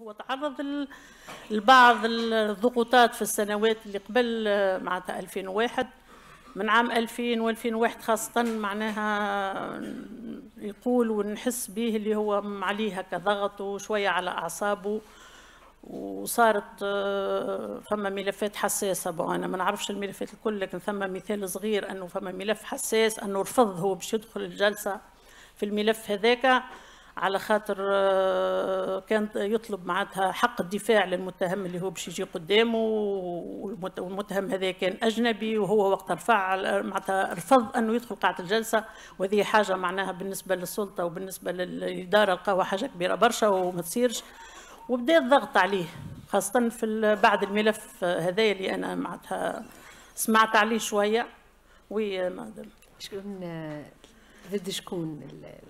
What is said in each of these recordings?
هو تعرض لبعض الضغوطات في السنوات اللي قبل معناتها 2001 من عام 2000 و2001 خاصة معناها يقول ونحس به اللي هو عليه هكا ضغط وشوية على أعصابه وصارت فما ملفات حساسة بقى أنا ما نعرفش الملفات الكل لكن فما مثال صغير أنه فما ملف حساس أنه رفض هو باش يدخل الجلسة في الملف هذاك على خاطر آه، كان يطلب معناتها حق الدفاع للمتهم اللي هو باش يجي قدامه والمتهم هذا كان اجنبي وهو وقت رفع معناتها رفض انه يدخل قاعه الجلسه وهذه حاجه معناها بالنسبه للسلطه وبالنسبه للاداره القهوه حاجه كبيره برشا وما تصيرش وبدا الضغط عليه خاصه في بعد الملف هذا اللي انا معناتها سمعت عليه شويه وي مادام شكون ضد شكون؟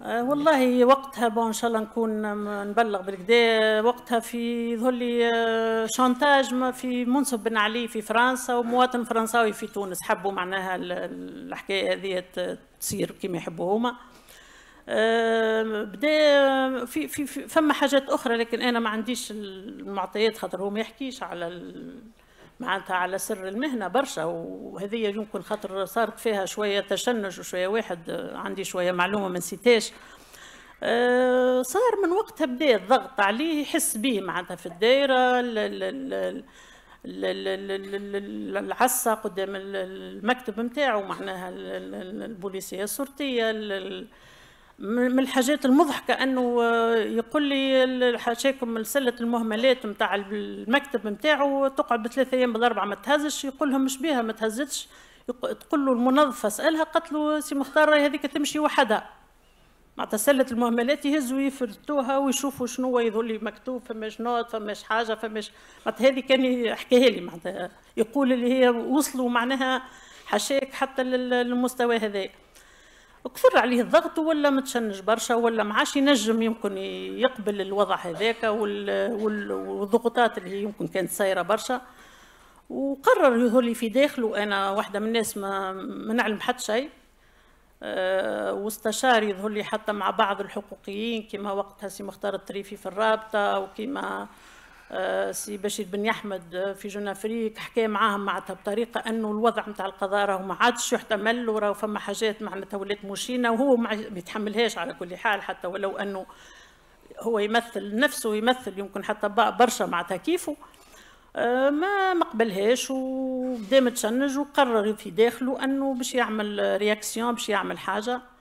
آه، والله وقتها بون ان شاء الله نكون نبلغ بالكدا وقتها في ظلي لي آه، شانتاج في منصب بن علي في فرنسا ومواطن فرنساوي في تونس حبوا معناها الحكايه هذه تصير كما يحبوا هما آه، بدا في, في فما حاجات اخرى لكن انا ما عنديش المعطيات خاطر هو ما يحكيش على معناتها على سر المهنة برشا وهذه يمكن خاطر صارت فيها شوية تشنج وشوية واحد عندي شوية معلومة ما نسيتهاش صار من وقتها بدا الضغط عليه يحس به معناتها في الدائرة العصا قدام المكتب نتاعو معناها البوليسية الشرطية من الحاجات المضحكة أنه آه، يقول لي حاشاكم سلة المهملات نتاع المكتب نتاعو تقعد بثلاثة أيام بالأربعة ما تهزش يقول لهم مش بيها ما تهزتش تقول له المنظفة سألها قالت له سي مختار هذيك تمشي وحدها مع سلة المهملات يهزوا يفرتوها ويشوفوا شنو هو لي مكتوب فماش نوت فماش حاجة فماش معناتها هذه كان يحكيها لي معناتها يقول اللي هي وصلوا معناها حشاك حتى للمستوى هذايا كثر عليه الضغط ولا متشنج برشا ولا ما عادش ينجم يمكن يقبل الوضع هذاك والضغوطات اللي يمكن كانت سايره برشا وقرر يظهر في داخله انا واحده من الناس ما, ما نعلم حتى شيء آه، واستشار يظهر لي حتى مع بعض الحقوقيين كما وقتها سي مختار الطريفي في الرابطه وكما آه، سي بشير بن يحمد آه، في جون افريك حكى معاهم معناتها بطريقه انه الوضع نتاع القضاء راهو ما عادش يحتمل وراه فما حاجات معناتها ولات مشينه وهو ما يتحملهاش على كل حال حتى ولو انه هو يمثل نفسه يمثل يمكن حتى برشا معناتها كيفه آه، ما مقبلهاش وبدا متشنج وقرر في داخله انه باش يعمل رياكسيون باش يعمل حاجه